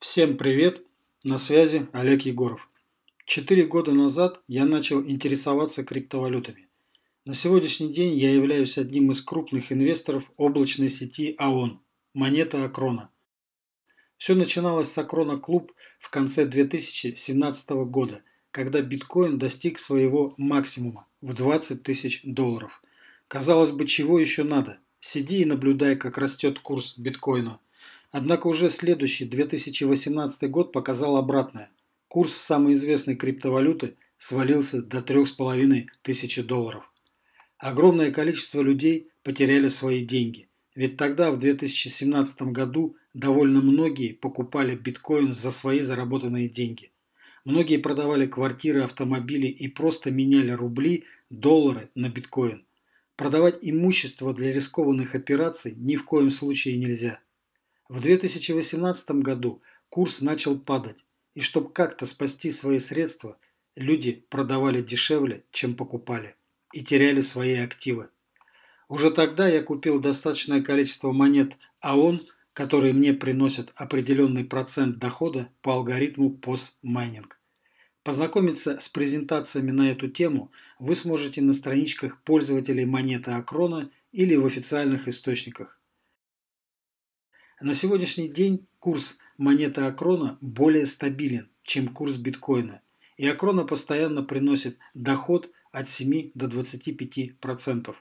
Всем привет! На связи Олег Егоров. Четыре года назад я начал интересоваться криптовалютами. На сегодняшний день я являюсь одним из крупных инвесторов облачной сети АОН – монета Акрона. Все начиналось с Акрона Клуб в конце 2017 года, когда биткоин достиг своего максимума в 20 тысяч долларов. Казалось бы, чего еще надо? Сиди и наблюдай, как растет курс биткоина – Однако уже следующий 2018 год показал обратное. Курс самой известной криптовалюты свалился до 3,5 тысячи долларов. Огромное количество людей потеряли свои деньги. Ведь тогда, в 2017 году, довольно многие покупали биткоин за свои заработанные деньги. Многие продавали квартиры, автомобили и просто меняли рубли, доллары на биткоин. Продавать имущество для рискованных операций ни в коем случае нельзя – в 2018 году курс начал падать, и чтобы как-то спасти свои средства, люди продавали дешевле, чем покупали, и теряли свои активы. Уже тогда я купил достаточное количество монет, АОН, которые мне приносят определенный процент дохода по алгоритму постмайнинг. Познакомиться с презентациями на эту тему вы сможете на страничках пользователей монеты Акрона или в официальных источниках. На сегодняшний день курс монеты Акрона более стабилен, чем курс биткоина, и Акрона постоянно приносит доход от 7 до 25%.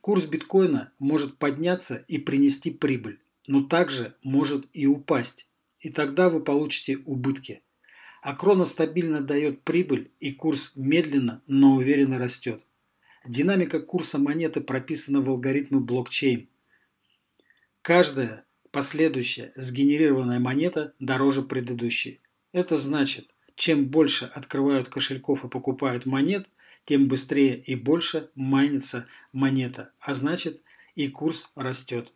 Курс биткоина может подняться и принести прибыль, но также может и упасть, и тогда вы получите убытки. Акрона стабильно дает прибыль, и курс медленно, но уверенно растет. Динамика курса монеты прописана в алгоритме блокчейн. Каждая Последующая сгенерированная монета дороже предыдущей. Это значит, чем больше открывают кошельков и покупают монет, тем быстрее и больше майнится монета, а значит и курс растет.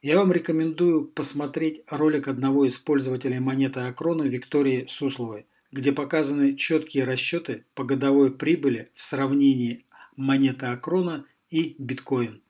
Я вам рекомендую посмотреть ролик одного из пользователей монеты Акрона Виктории Сусловой, где показаны четкие расчеты по годовой прибыли в сравнении монеты Акрона и биткоин.